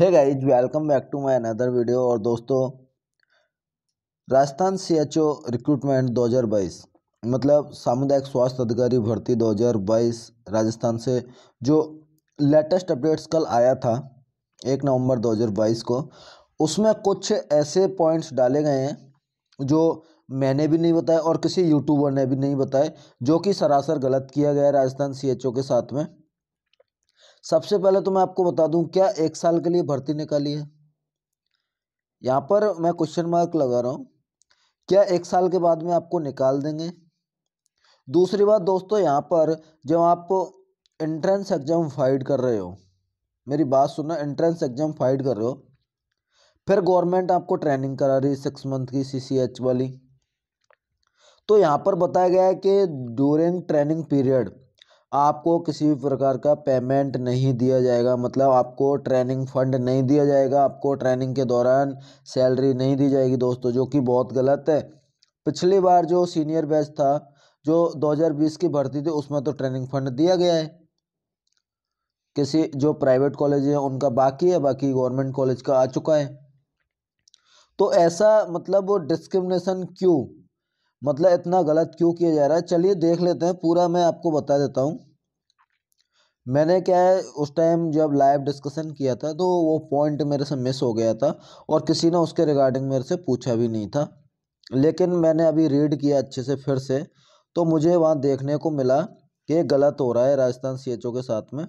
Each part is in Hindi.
है guys welcome back to my another video और दोस्तों Rajasthan C H O recruitment 2022 मतलब सामुदायिक स्वास्थ्य अधिकारी भर्ती 2022 राजस्थान से जो लेटेस्ट अपडेट्स कल आया था एक नवंबर 2022 को उसमें कुछ ऐसे पॉइंट्स डाले गए हैं जो मैंने भी नहीं बताया और किसी यूट्यूबर ने भी नहीं बताए जो कि सरासर गलत किया गया राजस्थान सी एच ओ के साथ में सबसे पहले तो मैं आपको बता दूं क्या एक साल के लिए भर्ती निकाली है यहाँ पर मैं क्वेश्चन मार्क लगा रहा हूँ क्या एक साल के बाद में आपको निकाल देंगे दूसरी बात दोस्तों यहाँ पर जब आप एंट्रेंस एग्जाम फाइट कर रहे हो मेरी बात सुनो एंट्रेंस एग्जाम फाइट कर रहे हो फिर गवर्नमेंट आपको ट्रेनिंग करा रही है सिक्स मंथ की सीसीएच वाली तो यहाँ पर बताया गया है कि ड्यूरिंग ट्रेनिंग पीरियड आपको किसी भी प्रकार का पेमेंट नहीं दिया जाएगा मतलब आपको ट्रेनिंग फंड नहीं दिया जाएगा आपको ट्रेनिंग के दौरान सैलरी नहीं दी जाएगी दोस्तों जो कि बहुत गलत है पिछली बार जो सीनियर बैच था जो 2020 की भर्ती थी उसमें तो ट्रेनिंग फंड दिया गया है किसी जो प्राइवेट कॉलेज है उनका बाकी है बाकी गवर्नमेंट कॉलेज का आ चुका है तो ऐसा मतलब वो डिस्क्रिमिनेशन क्यों मतलब इतना गलत क्यों किया जा रहा है चलिए देख लेते हैं पूरा मैं आपको बता देता हूँ मैंने क्या है उस टाइम जब लाइव डिस्कशन किया था तो वो पॉइंट मेरे से मिस हो गया था और किसी ने उसके रिगार्डिंग मेरे से पूछा भी नहीं था लेकिन मैंने अभी रीड किया अच्छे से फिर से तो मुझे वहाँ देखने को मिला कि गलत हो रहा है राजस्थान सी के साथ में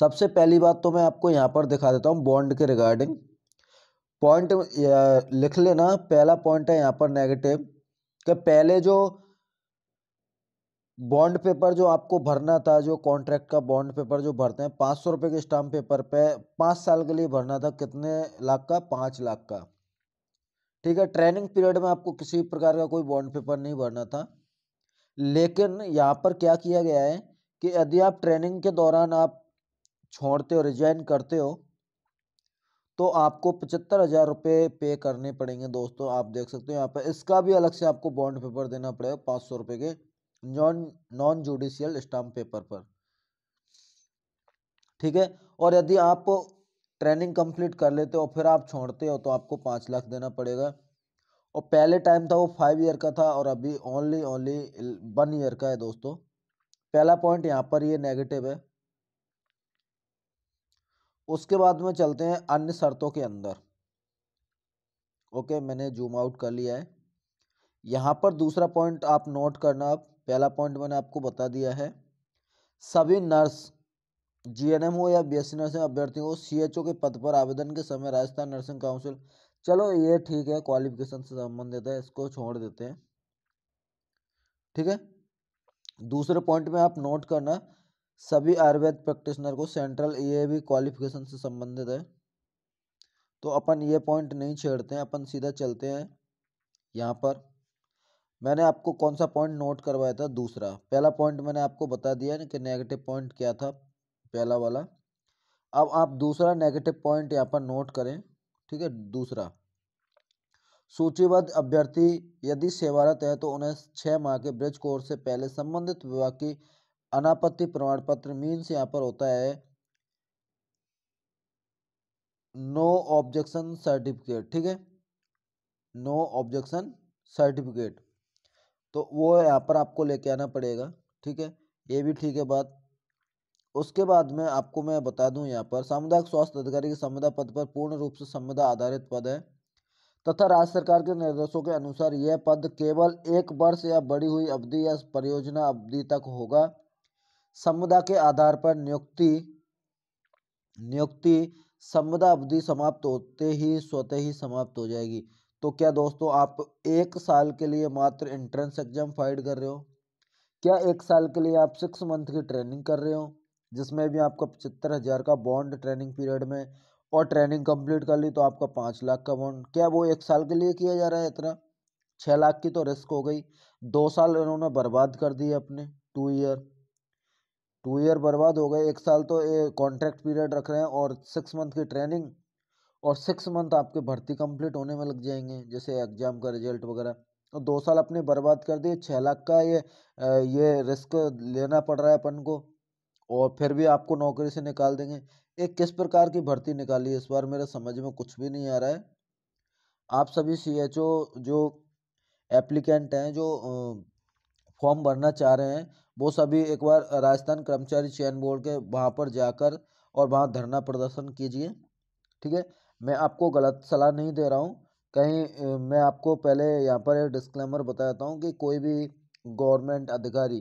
सबसे पहली बात तो मैं आपको यहाँ पर दिखा देता हूँ बॉन्ड के रिगार्डिंग पॉइंट लिख लेना पहला पॉइंट है यहाँ पर नेगेटिव कि पहले जो बॉन्ड पेपर जो आपको भरना था जो कॉन्ट्रैक्ट का बॉन्ड पेपर जो भरते हैं पाँच सौ रुपये के स्टाम्प पेपर पे पाँच साल के लिए भरना था कितने लाख का पाँच लाख का ठीक है ट्रेनिंग पीरियड में आपको किसी प्रकार का कोई बॉन्ड पेपर नहीं भरना था लेकिन यहाँ पर क्या किया गया है कि यदि आप ट्रेनिंग के दौरान आप छोड़ते हो रिजाइन करते हो तो आपको पचहत्तर हज़ार रुपये पे करने पड़ेंगे दोस्तों आप देख सकते हो यहाँ पर इसका भी अलग से आपको बॉन्ड पेपर देना पड़ेगा पाँच सौ रुपये के non non judicial stamp paper पर ठीक है और यदि आप ट्रेनिंग कंप्लीट कर लेते हो फिर आप छोड़ते हो तो आपको पाँच लाख देना पड़ेगा और पहले टाइम था वो फाइव ईयर का था और अभी ओनली ओनली वन ईयर का है दोस्तों पहला पॉइंट यहाँ पर ये नेगेटिव है उसके बाद में चलते हैं अन्य शर्तों के अंदर ओके मैंने जूम आउट कर लिया है यहाँ पर दूसरा पॉइंट आप नोट करना पहला पॉइंट मैंने आपको बता दिया है सभी नर्स जीएनएम हो या बीएससी नर्सिंग अभ्यर्थी हो सीएचओ के पद पर आवेदन के समय राजस्थान नर्सिंग काउंसिल चलो ये ठीक है क्वालिफिकेशन से संबंधित है इसको छोड़ देते हैं ठीक है दूसरे पॉइंट में आप नोट करना सभी आयुर्वेद प्रैक्टिशनर को सेंट्रल ए ईएबी क्वालिफिकेशन से संबंधित है तो अपन ये पॉइंट नहीं छेड़ते हैं अपन सीधा चलते हैं यहाँ पर मैंने आपको कौन सा पॉइंट नोट करवाया था दूसरा पहला पॉइंट मैंने आपको बता दिया ना कि नेगेटिव पॉइंट क्या था पहला वाला अब आप दूसरा नेगेटिव पॉइंट यहाँ पर नोट करें ठीक है दूसरा सूचीबद्ध अभ्यर्थी यदि सेवारत है तो उन्हें छः माह के ब्रिज कोर्स से पहले संबंधित विभाग की अनापत्ति प्रमाण पत्र मीन्स यहाँ पर होता है नो ऑब्जेक्शन सर्टिफिकेट ठीक है नो ऑब्जेक्शन सर्टिफिकेट तो वो यहाँ पर आपको लेके आना पड़ेगा ठीक है ये भी ठीक है बात उसके बाद में आपको मैं बता दूं यहाँ पर सामुदायिक स्वास्थ्य अधिकारी के संविदा पद पर पूर्ण रूप से संविदा आधारित पद है तथा राज्य सरकार के निर्देशों के अनुसार यह पद केवल एक वर्ष या बड़ी हुई अवधि या परियोजना अवधि तक होगा समुदा के आधार पर नियुक्ति नियुक्ति समुदा अवधि समाप्त होते ही स्वतः ही समाप्त हो जाएगी तो क्या दोस्तों आप एक साल के लिए मात्र एंट्रेंस एग्जाम फाइट कर रहे हो क्या एक साल के लिए आप सिक्स मंथ की ट्रेनिंग कर रहे हो जिसमें भी आपका पचहत्तर हज़ार का बॉन्ड ट्रेनिंग पीरियड में और ट्रेनिंग कंप्लीट कर ली तो आपका पाँच लाख का बॉन्ड क्या वो एक साल के लिए किया जा रहा है इतना छः लाख की तो रिस्क हो गई दो साल इन्होंने बर्बाद कर दिए अपने टू ईयर टू ईयर बर्बाद हो गए एक साल तो ये कॉन्ट्रैक्ट पीरियड रख रहे हैं और सिक्स मंथ की ट्रेनिंग और सिक्स मंथ आपके भर्ती कंप्लीट होने में लग जाएंगे जैसे एग्जाम का रिजल्ट वगैरह और दो साल अपने बर्बाद कर दिए छः लाख का ये ये रिस्क लेना पड़ रहा है अपन को और फिर भी आपको नौकरी से निकाल देंगे एक किस प्रकार की भर्ती निकाली इस बार मेरे समझ में कुछ भी नहीं आ रहा है आप सभी सी जो एप्लीकेंट हैं जो फॉर्म भरना चाह रहे हैं वो सभी एक बार राजस्थान कर्मचारी चयन बोर्ड के वहाँ पर जाकर और वहाँ धरना प्रदर्शन कीजिए ठीक है मैं आपको गलत सलाह नहीं दे रहा हूँ कहीं मैं आपको पहले यहाँ पर डिस्क्लेमर बताता हूँ कि कोई भी गवर्नमेंट अधिकारी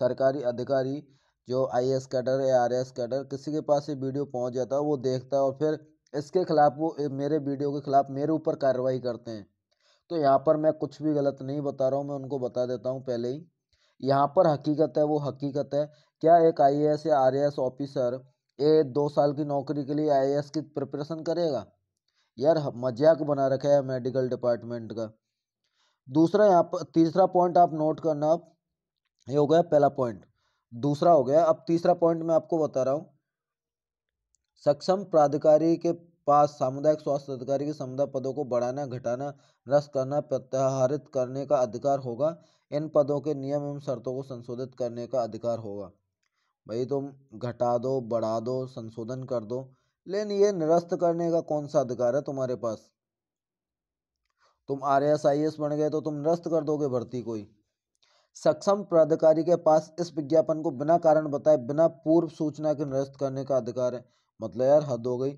सरकारी अधिकारी जो आई एस कैडर या आर एस कैडर किसी के पास ये वीडियो पहुँच जाता है वो देखता है और फिर इसके खिलाफ वो मेरे वीडियो के खिलाफ मेरे ऊपर कार्रवाई करते हैं तो यहाँ पर मैं कुछ भी गलत नहीं बता रहा हूँ मैं उनको बता देता हूँ पहले ही यहाँ पर हकीकत है वो हकीकत है क्या एक आई या आर ऑफिसर ये दो साल की नौकरी के लिए आई की प्रिपरेशन करेगा यार मजाक बना रखा है मेडिकल डिपार्टमेंट का दूसरा यहाँ पर तीसरा पॉइंट आप नोट करना अब ये हो गया पहला पॉइंट दूसरा हो गया अब तीसरा पॉइंट मैं आपको बता रहा हूँ सक्षम प्राधिकारी के पास सामुदायिक स्वास्थ्य अधिकारी के समुदाय पदों को बढ़ाना घटाना रस करना प्रत्याहारित करने का अधिकार होगा इन पदों के नियम एवं शर्तों को संशोधित करने का अधिकार होगा भाई तुम घटा दो बढ़ा दो संशोधन कर दो लेकिन ये निरस्त करने का कौन सा अधिकार है तुम्हारे पास तुम आर एस आई एस बन गए तो तुम निरस्त कर दोगे भर्ती कोई सक्षम प्राधिकारी के पास इस विज्ञापन को बिना कारण बताए बिना पूर्व सूचना के निरस्त करने का अधिकार है मतलब यार हद हो गई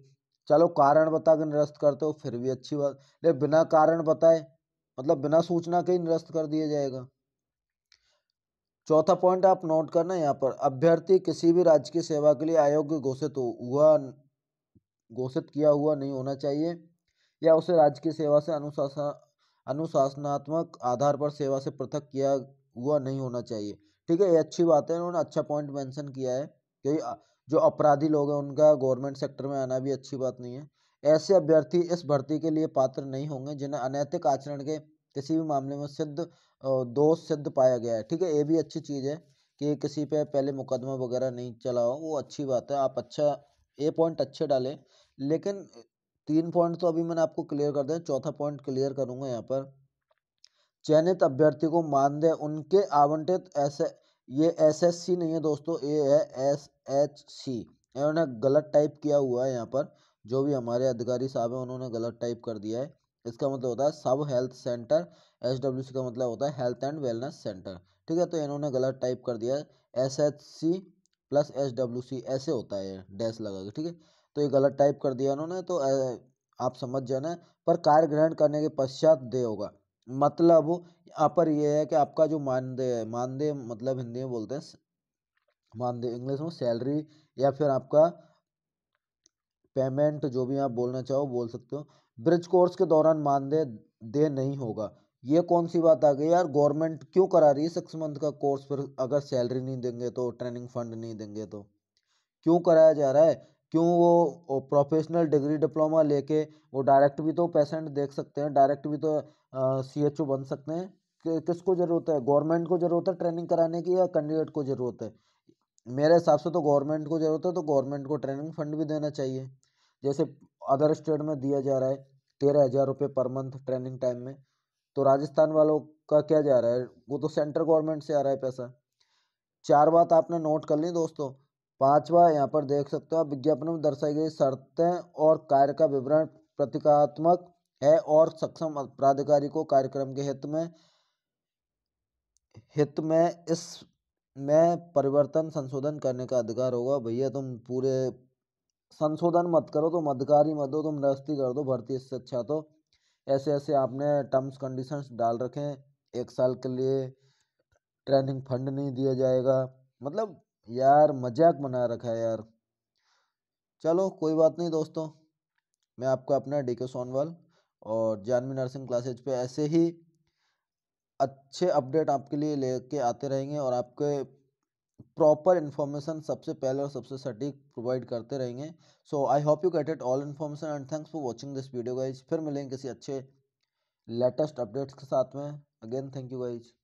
चलो कारण बता के निरस्त करते हो फिर भी अच्छी बात लेकिन बिना कारण बताए मतलब बिना सूचना के ही निरस्त कर दिया जाएगा चौथा पॉइंट आप नोट करना यहाँ पर अभ्यर्थी किसी भी राज्य की सेवा के लिए आयोग घोषित हुआ घोषित किया हुआ नहीं होना चाहिए या उसे राज्य की सेवा से अनुशासन अनुशासनात्मक आधार पर सेवा से पृथक किया हुआ नहीं होना चाहिए ठीक है ये अच्छी बात है उन्होंने अच्छा पॉइंट मेंशन किया है क्योंकि जो अपराधी लोग हैं उनका गवर्नमेंट सेक्टर में आना भी अच्छी बात नहीं है ऐसे अभ्यर्थी इस भर्ती के लिए पात्र नहीं होंगे जिन्हें अनैतिक आचरण के किसी भी मामले में सिद्ध दोष सिद्ध पाया गया है ठीक है ये भी अच्छी चीज़ है कि किसी पे पहले मुकदमा वगैरह नहीं चला हो वो अच्छी बात है आप अच्छा ए पॉइंट अच्छे डालें लेकिन तीन पॉइंट तो अभी मैंने आपको क्लियर कर दें चौथा पॉइंट क्लियर करूँगा यहाँ पर चयनित अभ्यर्थी को मानदेय उनके आवंटित ऐसे ये एसएससी नहीं है दोस्तों ये है एस एच सी इन्होंने गलत टाइप किया हुआ है यहाँ पर जो भी हमारे अधिकारी साहब हैं उन्होंने गलत टाइप कर दिया है इसका मतलब होता है सब health centre H W C का मतलब होता है हेल्थ एंड वेलनेस सेंटर ठीक है तो इन्होंने गलत टाइप कर दिया है S H C plus H W C ऐसे होता है डैश लगा के ठीक है तो ये गलत टाइप कर दिया उन्होंने तो आप समझ जाना पर कार्य ग्रहण करने के पश्चात दे होगा मतलब यहाँ पर यह है कि आपका जो मानदेय है मानदेय मतलब हिंदी में बोलते हैं मान दे इंग्लिश में सैलरी या फिर आपका पेमेंट जो भी आप बोलना चाहो बोल सकते हो ब्रिज कोर्स के दौरान मानदेय दे नहीं होगा ये कौन सी बात आ गई यार गवर्नमेंट क्यों करा रही है सिक्स मंथ का कोर्स फिर अगर सैलरी नहीं देंगे तो ट्रेनिंग फंड नहीं देंगे तो क्यों कराया जा रहा है क्यों वो प्रोफेशनल डिग्री डिप्लोमा लेके वो डायरेक्ट भी तो पेशेंट देख सकते हैं डायरेक्ट भी तो सी एच ओ बन सकते हैं कि, किसको ज़रूरत है गवर्नमेंट को ज़रूरत है ट्रेनिंग कराने की या कैंडिडेट को ज़रूरत है मेरे हिसाब से तो गवर्नमेंट को ज़रूरत है तो गवर्नमेंट को ट्रेनिंग फंड भी देना चाहिए जैसे अदर स्टेट में दिया जा रहा है तेरह हज़ार रुपये पर मंथ ट्रेनिंग टाइम में तो राजस्थान वालों का क्या जा रहा है वो तो सेंट्रल गवर्नमेंट से आ रहा है पैसा चार बात आपने नोट कर ली दोस्तों पांचवा यहाँ पर देख सकते हो आप विज्ञापन में दर्शाई गई शर्तें और कार्य का विवरण प्रतीकात्मक है और सक्षम प्राधिकारी को कार्यक्रम के हित में हित में इस में परिवर्तन संशोधन करने का अधिकार होगा भैया तुम पूरे संशोधन मत करो तुम अधिकारी मत दो तुम निरस्ती कर दो भर्ती इससे अच्छा तो ऐसे ऐसे आपने टर्म्स कंडीशंस डाल रखे हैं एक साल के लिए ट्रेनिंग फंड नहीं दिया जाएगा मतलब यार मजाक बना रखा है यार चलो कोई बात नहीं दोस्तों मैं आपका अपना डी के सोनवाल और जानवी नर्सिंग क्लासेज पे ऐसे ही अच्छे अपडेट आपके लिए लेके आते रहेंगे और आपके प्रॉपर इन्फॉर्मेशन सबसे पहले और सबसे सटीक प्रोवाइड करते रहेंगे so I hope you get it all information and thanks for watching this video guys फिर मिलेंगे किसी अच्छे लेटेस्ट अपडेट्स के साथ में अगेन थैंक यू गाइज